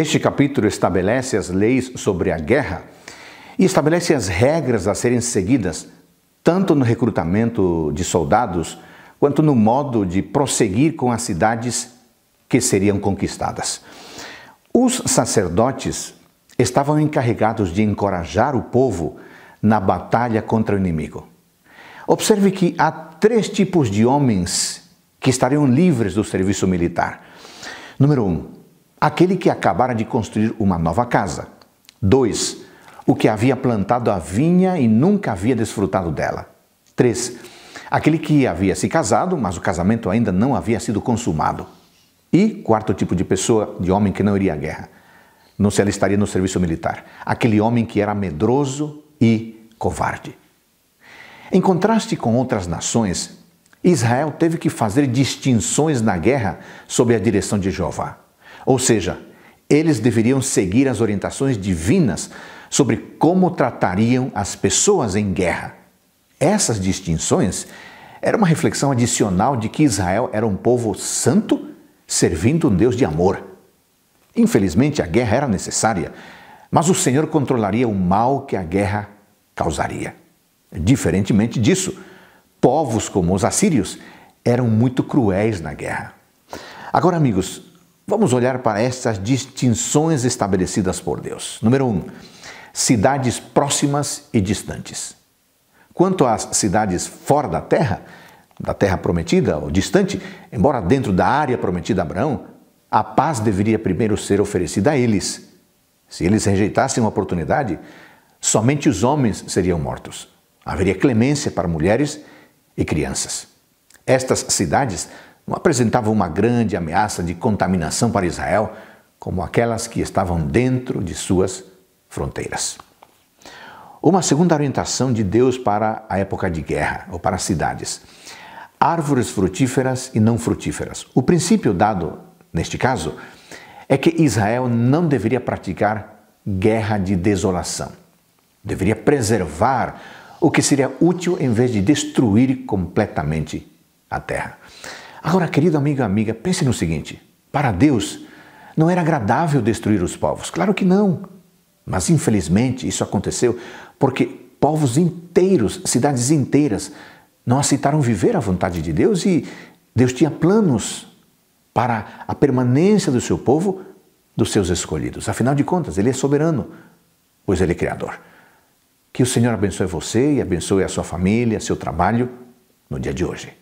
Este capítulo estabelece as leis sobre a guerra e estabelece as regras a serem seguidas, tanto no recrutamento de soldados quanto no modo de prosseguir com as cidades que seriam conquistadas. Os sacerdotes estavam encarregados de encorajar o povo na batalha contra o inimigo. Observe que há três tipos de homens que estariam livres do serviço militar. Número um, aquele que acabara de construir uma nova casa. 2. O que havia plantado a vinha e nunca havia desfrutado dela. 3. Aquele que havia se casado, mas o casamento ainda não havia sido consumado. E quarto tipo de pessoa, de homem que não iria à guerra, não se alistaria no serviço militar. Aquele homem que era medroso e covarde. Em contraste com outras nações, Israel teve que fazer distinções na guerra sob a direção de Jeová. Ou seja, eles deveriam seguir as orientações divinas sobre como tratariam as pessoas em guerra. Essas distinções era uma reflexão adicional de que Israel era um povo santo servindo um Deus de amor. Infelizmente, a guerra era necessária, mas o Senhor controlaria o mal que a guerra causaria. Diferentemente disso, povos como os assírios eram muito cruéis na guerra. Agora, amigos, Vamos olhar para estas distinções estabelecidas por Deus. Número 1. Um, cidades próximas e distantes. Quanto às cidades fora da terra, da terra prometida ou distante, embora dentro da área prometida a Abraão, a paz deveria primeiro ser oferecida a eles. Se eles rejeitassem a oportunidade, somente os homens seriam mortos. Haveria clemência para mulheres e crianças. Estas cidades não apresentava uma grande ameaça de contaminação para Israel como aquelas que estavam dentro de suas fronteiras. Uma segunda orientação de Deus para a época de guerra ou para as cidades: árvores frutíferas e não frutíferas. O princípio dado neste caso é que Israel não deveria praticar guerra de desolação. Deveria preservar o que seria útil em vez de destruir completamente a terra. Agora, querido amigo e amiga, pense no seguinte: para Deus não era agradável destruir os povos, claro que não. Mas infelizmente isso aconteceu porque povos inteiros, cidades inteiras, não aceitaram viver a vontade de Deus e Deus tinha planos para a permanência do seu povo, dos seus escolhidos. Afinal de contas, Ele é soberano, pois Ele é Criador. Que o Senhor abençoe você e abençoe a sua família, seu trabalho no dia de hoje.